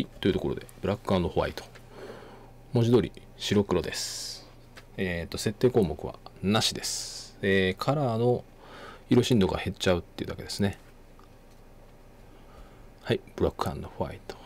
い、というところで、ブラックホワイト。文字通り白黒です。えっ、ー、と、設定項目はなしです。えー、カラーの色振動が減っちゃうっていうだけですね。はい、ブラックホワイト。